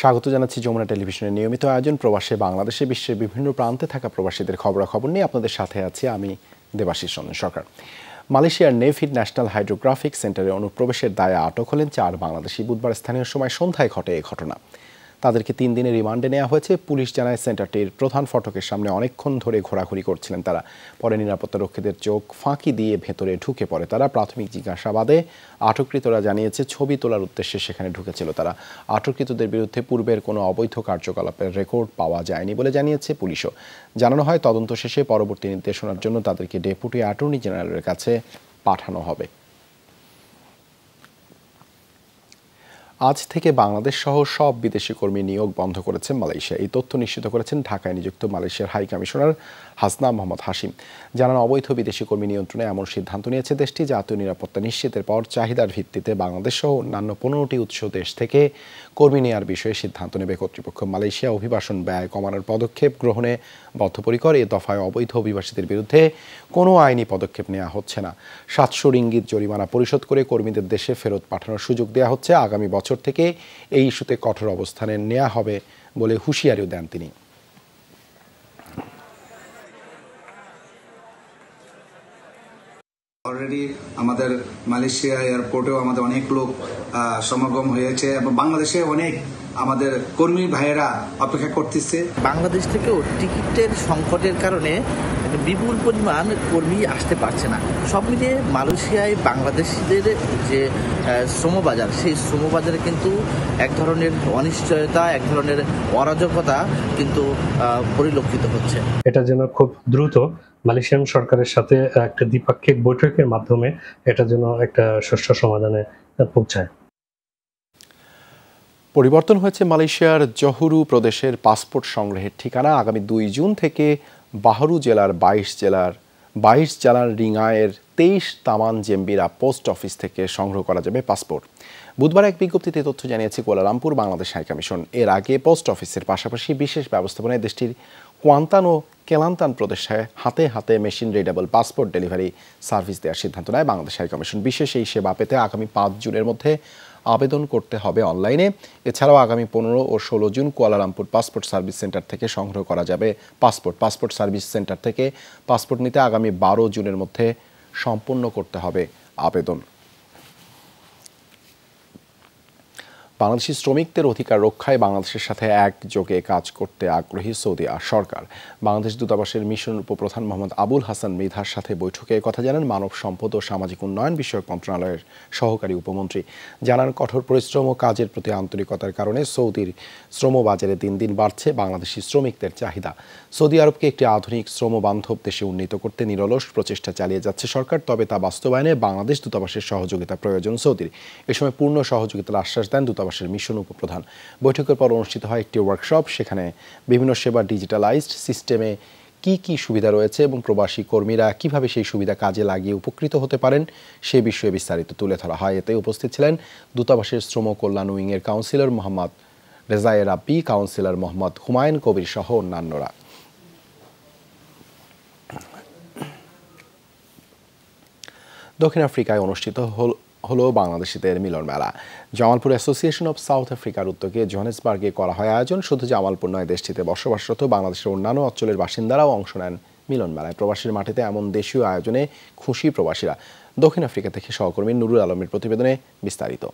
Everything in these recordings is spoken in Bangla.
স্বাগত জানাচ্ছি যমুনা টেলিভিশনের নিয়মিত আয়োজন প্রবাসে বাংলাদেশে বিশ্বের বিভিন্ন প্রান্তে থাকা প্রবাসীদের খবরাখবর নিয়ে আপনাদের সাথে আছি আমি দেবাশিস চন্দ্র সরকার মালয়েশিয়ার নেভিড ন্যাশনাল হাইড্রোগ্রাফিক সেন্টারে অনুপ্রবেশের দায়ে আটক হলেন চার বাংলাদেশি বুধবার স্থানীয় সময় সন্ধ্যায় ঘটে এই ঘটনা তাদেরকে তিন দিনের রিমান্ডে নেওয়া হয়েছে পুলিশ জানায় সেন্টারটির প্রধান ফটকের সামনে অনেকক্ষণ ধরে ঘোরাঘুরি করছিলেন তারা পরে নিরাপত্তা রক্ষীদের চোখ ফাঁকি দিয়ে ভেতরে ঢুকে পড়ে তারা প্রাথমিক জিজ্ঞাসাবাদে আটককৃতরা জানিয়েছে ছবি তোলার উদ্দেশ্যে সেখানে ঢুকেছিল তারা আটককৃতদের বিরুদ্ধে পূর্বের কোনো অবৈধ কার্যকলাপের রেকর্ড পাওয়া যায়নি বলে জানিয়েছে পুলিশও জানানো হয় তদন্ত শেষে পরবর্তী নির্দেশনার জন্য তাদেরকে ডেপুটি অ্যাটর্নি জেনারেলের কাছে পাঠানো হবে আজ থেকে বাংলাদেশ সহ সব বিদেশি কর্মী নিয়োগ বন্ধ করেছে মালয়েশিয়া এই তথ্য নিশ্চিত করেছেন ঢাকায় নিযুক্ত মালয়েশিয়ার high commissioner Hasna Mohammad Hashim জানান অবৈধ বিদেশি কর্মী নিয়ন্ত্রণে এমন সিদ্ধান্ত নিয়েছে দেশটি জাতীয় নিরাপত্তা নিশ্চিতের পর চাহিদার ভিত্তিতে বাংলাদেশ সহ অন্যান্য পনেরোটি উৎস দেশ থেকে কর্মী নেওয়ার বিষয়ে সিদ্ধান্ত নেবে কর্তৃপক্ষ মালয়েশিয়া অভিবাসন ব্যয় কমানোর পদক্ষেপ গ্রহণে বদ্ধপরিকর এ দফায় অবৈধ অভিবাসীদের বিরুদ্ধে কোনো আইনি পদক্ষেপ নেওয়া হচ্ছে না সাতশো রিঙ্গিত জরিমানা পরিশোধ করে কর্মীদের দেশে ফেরত পাঠানোর সুযোগ দেওয়া হচ্ছে আগামী বছর বছর থেকে এই ইস্যুতে কঠোর অবস্থানে নেওয়া হবে বলে হুঁশিয়ারিও দেন তিনি অলরেডি আমাদের মালয়েশিয়া এয়ারপোর্টেও আমাদের অনেক লোক সমাগম হয়েছে এবং বাংলাদেশে অনেক আমাদের কর্মী ভাইয়েরা অপেক্ষা করতেছে বাংলাদেশ থেকেও টিকিটের সংকটের কারণে মানে বিপুল পরিমাণ কর্মী আসতে পারছে না সব মিলিয়ে মালয়েশিয়ায় বাংলাদেশিদের যে শ্রমবাজার সেই শ্রমবাজারে কিন্তু এক ধরনের অনিশ্চয়তা এক ধরনের অরাজকতা কিন্তু পরিলক্ষিত হচ্ছে এটা যেন খুব দ্রুত মালয়েশিয়ান সরকারের সাথে একটা দ্বিপাক্ষিক বৈঠকের মাধ্যমে এটা যেন একটা সুষ্ঠু সমাধানে পৌঁছায় পরিবর্তন হয়েছে মালয়েশিয়ার জহুরু প্রদেশের পাসপোর্ট সংগ্রহের ঠিকানা আগামী দুই জুন থেকে বাহরু জেলার বাইশ জেলার বাইশ জেলার রিঙায়ের তেইশ তামান জেম্বিরা পোস্ট অফিস থেকে সংগ্রহ করা যাবে পাসপোর্ট বুধবার এক বিজ্ঞপ্তিতে তথ্য জানিয়েছে কোয়ালালামপুর বাংলাদেশ হাইকমিশন এর আগে পোস্ট অফিসের পাশাপাশি বিশেষ ব্যবস্থাপনায় দেশটির কোয়ান্তান ও কেলান্তান প্রদেশে হাতে হাতে machine readable passport delivery service দেওয়ার সিদ্ধান্ত নেয় বাংলাদেশ হাইকমিশন বিশেষ এই সেবা পেতে আগামী পাঁচ জুনের মধ্যে আবেদন করতে হবে অনলাইনে এছাড়াও আগামী পনেরো ও ষোলো June Kuala Lumpur passport service centre থেকে সংগ্রহ করা যাবে পাসপোর্ট পাসপোর্ট সার্ভিস সেন্টার থেকে পাসপোর্ট নিতে আগামী বারো জুনের মধ্যে সম্পূর্ণ করতে হবে আবেদন বাংলাদেশি শ্রমিকদের অধিকার রক্ষায় বাংলাদেশের সাথে একযোগে কাজ করতে আগ্রহী সৌদি সরকার বাংলাদেশ দূতাবাসের মিশন উপপ্রধান মোহাম্মদ আবুল হাসান মৃধার সাথে বৈঠকে কথা জানান মানব সম্পদ ও সামাজিক উন্নয়ন বিষয়ক মন্ত্রণালয়ের সহকারী উপমন্ত্রী জানান কঠোর পরিশ্রম ও কাজের প্রতি আন্তরিকতার কারণে সৌদির শ্রম বাজারে দিন দিন বাড়ছে বাংলাদেশি শ্রমিকদের চাহিদা সৌদি আরবকে একটি আধুনিক শ্রম বান্ধব দেশে উন্নীত করতে নিরলস প্রচেষ্টা চালিয়ে যাচ্ছে সরকার তবে তা বাস্তবায়নে বাংলাদেশ দূতাবাসের সহযোগিতা প্রয়োজন সৌদির এ সময় পূর্ণ সহযোগিতার আশ্বাস দেন দূতাবাস দূতাবাসের মিশন উপপ্রধান বৈঠকের পর অনুষ্ঠিত হয় একটি ওয়ার্কশপ সেখানে বিভিন্ন সেবা ডিজিটালাইজড সিস্টেমে কি কি সুবিধা রয়েছে এবং প্রবাসী কর্মীরা কিভাবে সেই সুবিধা কাজে লাগিয়ে উপকৃত হতে পারেন সে বিষয়ে বিস্তারিত তুলে ধরা হয় এতে উপস্থিত ছিলেন দূতাবাসের শ্রম কল্যাণ উইংয়ের কাউন্সিলর মোহাম্মদ রেজায়ের আব্বি কাউন্সিলর মোহাম্মদ হুমায়ুন কবির সহ অন্যান্যরা দক্ষিণ আফ্রিকায় অনুষ্ঠিত হলো বাংলাদেশিদের মিলন মেলা জামালপুর অ্যাসোসিয়েশন অব সাউথ আফ্রিকার উদ্যোগে জোহানেসবার্গে করা হয় আয়োজন শুধু জামালপুর নয় দেশটিতে বসবাসরত বাংলাদেশের অন্যান্য অঞ্চলের বাসিন্দারাও অংশ নেন মিলন মেলায় প্রবাসীর মাটিতে এমন দেশীয় আয়োজনে খুশি প্রবাসীরা দক্ষিণ আফ্রিকা থেকে সহকর্মী নুরুল আলমের প্রতিবেদনে বিস্তারিত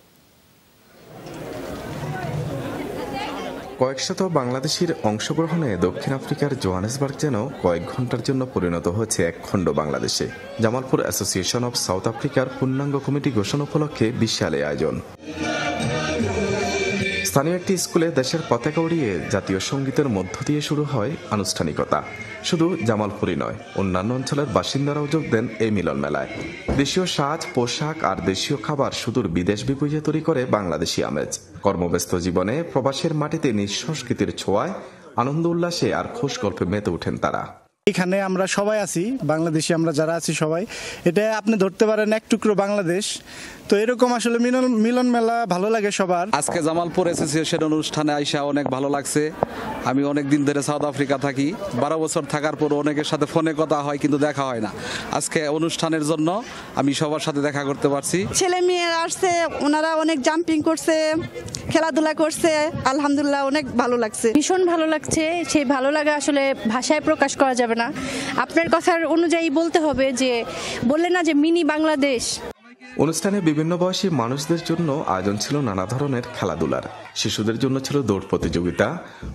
কয়েকশত বাংলাদেশির অংশগ্রহণে দক্ষিণ আফ্রিকার জোহানেসবার্গ যেন কয়েক ঘন্টার জন্য পরিণত হয়েছে এক খণ্ড বাংলাদেশে জামালপুর অ্যাসোসিয়েশন অব সাউথ আফ্রিকার পূর্ণাঙ্গ কমিটি ঘোষণা উপলক্ষে বিশাল আয়োজন স্থানীয় একটি স্কুলে দেশের পতাকা উড়িয়ে জাতীয় সঙ্গীতের মধ্য দিয়ে শুরু হয় আনুষ্ঠানিকতা শুধু জামালপুরই নয় অন্যান্য অঞ্চলের বাসিন্দারাও যোগ দেন এই মিলন মেলায় দেশীয় সাজ পোশাক আর দেশীয় খাবার সুদূর বিদেশ বিপুজে তৈরি করে বাংলাদেশি আমেজ কর্মব্যস্ত জীবনে প্রবাসের মাটিতে নিঃসংস্কৃতির ছোঁয়ায় আনন্দ উল্লাসে আর খোশ গল্পে মেতে ওঠেন তারা এখানে আমরা সবাই আছি বাংলাদেশি আমরা যারা আছি সবাই এটা আপনি ধরতে পারেন এক টুকরো বাংলাদেশ তো এরকম আসলে মিলন মিলন মেলা ভালো লাগে সবার আজকে জামালপুর অ্যাসোসিয়েশন অনুষ্ঠানে আইসা অনেক ভালো লাগছে আমি অনেক দিন ধরে সাউথ আফ্রিকা থাকি বারো বছর থাকার পর অনেকের সাথে ফোনে কথা হয় কিন্তু দেখা হয় না আজকে অনুষ্ঠানের জন্য আমি সবার সাথে দেখা করতে পারছি ছেলে মেয়ে আসছে ওনারা অনেক জাম্পিং করছে খেলাধুলা করছে আলহামদুলিল্লাহ অনেক ভালো লাগছে ভীষণ ভালো লাগছে সেই ভালো লাগা আসলে ভাষায় প্রকাশ করা যাবে না আপনার কথার অনুযায়ী বলতে হবে যে বললে না যে মিনি বাংলাদেশ অনুষ্ঠানে বিভিন্ন বয়সী মানুষদের জন্য আয়োজন ছিল নানা ধরনের খেলাধুলার শিশুদের জন্য ছিল দৌড় প্রতিযোগিতা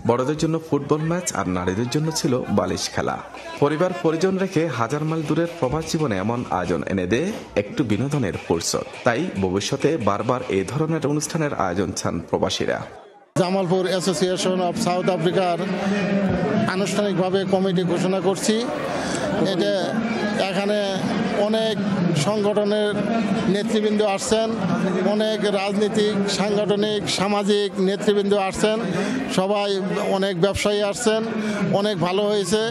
বড়দের জন্য ফুটবল ম্যাচ আর নারীদের জন্য ছিল বালিশ খেলা পরিবার পরিজন রেখে হাজার মাইল দূরের প্রবাস জীবনে এমন আয়োজন এনে দেয় একটু বিনোদনের ফুরসত তাই ভবিষ্যতে বারবার এই ধরনের অনুষ্ঠানের আয়োজন চান প্রবাসীরা জামালপুর অ্যাসোসিয়েশন অফ সাউথ আফ্রিকার আনুষ্ঠানিকভাবে কমিটি ঘোষণা করছি এটা এখানে অনেক সংগঠনের নেতৃবৃন্দ আসছেন অনেক রাজনৈতিক সাংগঠনিক সামাজিক নেতৃবৃন্দ আসছেন সবাই অনেক ব্যবসায়ী আসছেন অনেক ভালো হয়েছে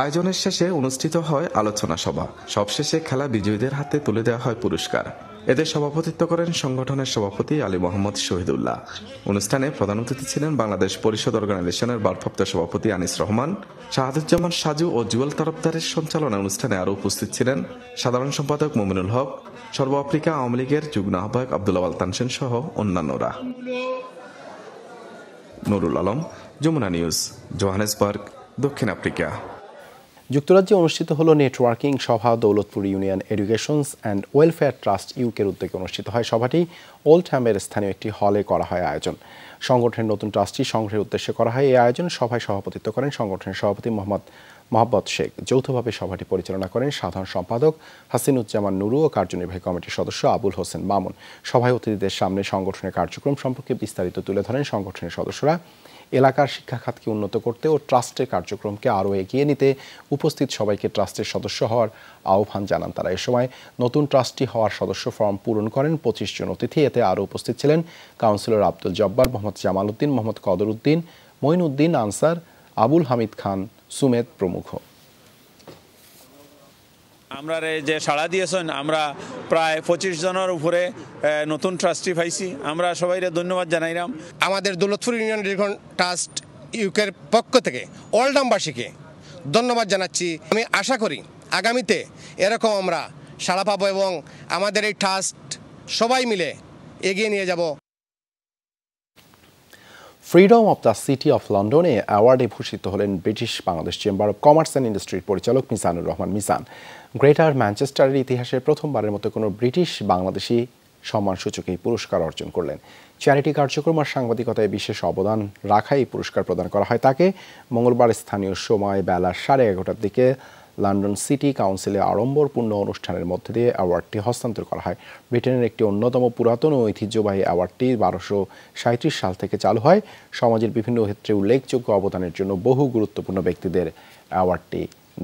আয়োজনের শেষে অনুষ্ঠিত হয় আলোচনা সভা সবশেষে খেলা বিজয়ীদের হাতে তুলে দেওয়া হয় পুরস্কার এতে সভাপতিত্ব করেন সংগঠনের সভাপতি আলী মোহাম্মদ শহীদুল্লাহ অনুষ্ঠানে প্রধান অতিথি ছিলেন বাংলাদেশ পরিষদ অর্গানাইজেশনের বারপ্রাপ্ত সভাপতি আনিস রহমান শাহাদুজ্জামান সাজু ও জুয়েল তরফদারের সঞ্চালনা অনুষ্ঠানে আরও উপস্থিত ছিলেন সাধারণ সম্পাদক মমিনুল হক সর্ব আফ্রিকা আওয়ামী লীগের যুগ্ম আহ্বায়ক আবদুল্লাহ তানসেন সহ অন্যান্যরা নুরুল আলম যমুনা নিউজ জোহানেসবার্গ দক্ষিণ আফ্রিকা যুক্তরাজ্যে অনুষ্ঠিত হলো নেটওয়ার্কিং সভা Daulatpur union educations and welfare trust ইউকের উদ্যোগে অনুষ্ঠিত হয় সভাটি ওল্ড হ্যামের স্থানীয় একটি হলে করা হয় আয়োজন সংগঠনের নতুন ট্রাস্টটি সংগ্রহের উদ্দেশ্যে করা হয় এই আয়োজন সভায় সভাপতিত্ব করেন সংগঠনের সভাপতি মোহাম্মদ মোহাম্মদ শেখ যৌথভাবে সভাটি পরিচালনা করেন সাধারণ সম্পাদক হাসিনুজ্জামান নুরু ও কার্যনির্বাহী কমিটির সদস্য আবুল হোসেন মামুন সভায় অতিথিদের সামনে সংগঠনের কার্যক্রম সম্পর্কে বিস্তারিত তুলে ধরেন সংগঠনের সদস্যরা এলাকার শিক্ষা খাতকে উন্নত করতে ও ট্রাস্টের কার্যক্রমকে আরও এগিয়ে নিতে উপস্থিত সবাইকে ট্রাস্টের সদস্য হওয়ার আহ্বান জানান তারা এ সময় নতুন ট্রাস্টি হওয়ার সদস্য ফর্ম পূরণ করেন পঁচিশ জন অতিথি এতে আরও উপস্থিত ছিলেন কাউন্সিলর আব্দুল জব্বার মোহাম্মদ জামাল উদ্দিন মোহাম্মদ কদর উদ্দিন মঈন উদ্দিন আনসার আবুল হামিদ খান সুমেদ প্রমুখ আমরা যে সাড়া দিয়েছেন আমরা প্রায় পঁচিশ জনের উপরে নতুন ট্রাস্টি পাইছি আমরা সবাই ধন্যবাদ জানাইলাম আমাদের দৌলতপুর ইউনিয়ন রিগন ট্রাস্ট ইউকের পক্ষ থেকে অলডামবাসীকে ধন্যবাদ জানাচ্ছি আমি আশা করি আগামীতে এরকম আমরা সাড়া পাবো এবং আমাদের এই ট্রাস্ট সবাই মিলে এগিয়ে নিয়ে যাব freedom of the city of লন্ডনে অ্যাওয়ার্ডে ভূষিত হলেন British Bangladesh chamber of commerce and ইন্ডাস্ট্রির পরিচালক মিজানুর রহমান মিজান গ্রেটার ম্যানচেস্টারের ইতিহাসে প্রথমবারের মতো কোনো ব্রিটিশ বাংলাদেশি সম্মানসূচক এই পুরস্কার অর্জন করলেন চ্যারিটি কার্যক্রম আর সাংবাদিকতায় বিশেষ অবদান রাখায় এই পুরস্কার প্রদান করা হয় তাকে মঙ্গলবার স্থানীয় সময় বেলা সাড়ে এগারোটার দিকে লন্ডন সিটি কাউন্সিলে আড়ম্বরপূর্ণ অনুষ্ঠানের মধ্যে দিয়ে অ্যাওয়ার্ডটি হস্তান্তর করা হয় ব্রিটেনের একটি অন্যতম পুরাতন ও ঐতিহ্যবাহী অ্যাওয়ার্ডটি বারোশো সাঁত্রিশ সাল থেকে চালু হয় সমাজের বিভিন্ন ক্ষেত্রে উল্লেখযোগ্য অবদানের জন্য বহু গুরুত্বপূর্ণ ব্যক্তিদের অ্যাওয়ার্ডটি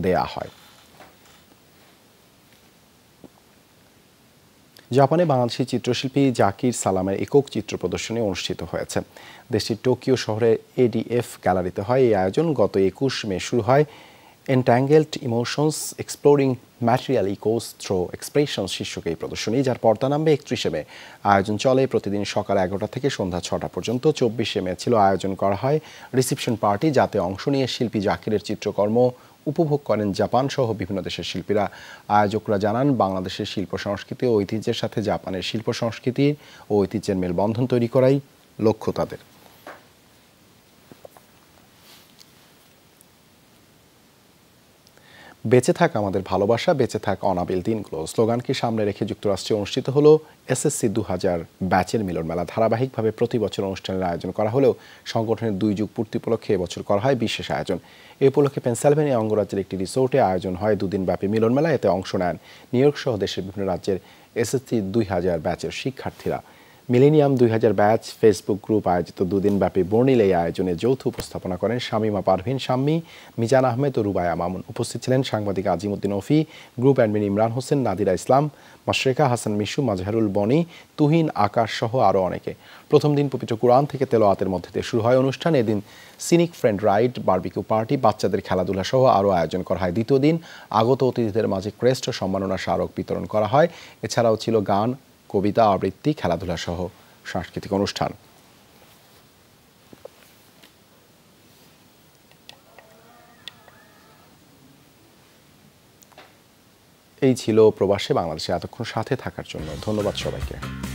দেয়া হয় জাপানে বাংলাদেশি চিত্রশিল্পী জাকির সালামের একক চিত্র প্রদর্শনী অনুষ্ঠিত হয়েছে দেশটির টোকিও শহরে এডিএফ গ্যালারিতে হয় এই আয়োজন গত একুশ মে শুরু হয় entangled emotions exploring material echoes through expression শীর্ষক এই প্রদর্শনী যার পর্দা নামবে একত্রিশে মে আয়োজন চলে প্রতিদিন সকাল এগারোটা থেকে সন্ধ্যা ছটা পর্যন্ত চব্বিশে মে ছিল আয়োজন করা হয় রিসিপশন পার্টি যাতে অংশ নিয়ে শিল্পী জাকিরের চিত্রকর্ম উপভোগ করেন জাপান সহ বিভিন্ন দেশের শিল্পীরা আয়োজকরা জানান বাংলাদেশের শিল্প সংস্কৃতি ও ঐতিহ্যের সাথে জাপানের শিল্প সংস্কৃতির ও ঐতিহ্যের মেলবন্ধন তৈরি করাই লক্ষ্য তাদের বেঁচে থাকা আমাদের ভালোবাসা বেঁচে থাক অনাবিল দিনগুলো স্লোগানকে সামনে রেখে যুক্তরাষ্ট্রে অনুষ্ঠিত হলো এসএসসি দু হাজার ব্যাচের মিলন মেলা ধারাবাহিকভাবে প্রতি বছর অনুষ্ঠানের আয়োজন করা হলেও সংগঠনের দুই যুগ পূর্তি উপলক্ষে এবছর করা হয় বিশেষ আয়োজন এ উপলক্ষে পেন্সালভেনিয়া অঙ্গরাজ্যের একটি রিসোর্টে আয়োজন হয় দুদিনব্যাপী মিলন মেলা এতে অংশ নেন নিউ ইয়র্ক সহ দেশের বিভিন্ন রাজ্যের এসএসসি দুই হাজার ব্যাচের শিক্ষার্থীরা মিলেনিয়াম দুই হাজার ব্যাচ ফেসবুক গ্রুপ আয়োজিত দুদিনব্যাপী বর্ণিল এই আয়োজনে যৌথ উপস্থাপনা করেন শামীমা পারভিন শাম্মী মিজান আহমেদ ও রুবায়া মামুন উপস্থিত ছিলেন সাংবাদিক আজিমুদ্দিন অফি গ্রুপ অ্যাডমিন ইমরান হোসেন নাদিরা ইসলাম মাশরেখা হাসান মিশু মাজহারুল বনি তুহিন আকাশ সহ আরও অনেকে প্রথম দিন পবিত্র কোরআন থেকে তেলোয়াতের মধ্যে দিয়ে শুরু হয় অনুষ্ঠান এদিন scenic friend ride barbecue party বাচ্চাদের খেলাধুলা সহ আরও আয়োজন করা হয় দ্বিতীয় দিন আগত অতিথিদের মাঝে ক্রেস্ট সম্মাননা স্মারক বিতরণ করা হয় এছাড়াও ছিল গান কবিতা আবৃত্তি খেলাধুলা সহ সাংস্কৃতিক অনুষ্ঠান এই ছিল প্রবাসে বাংলাদেশে এতক্ষণ সাথে থাকার জন্য ধন্যবাদ সবাইকে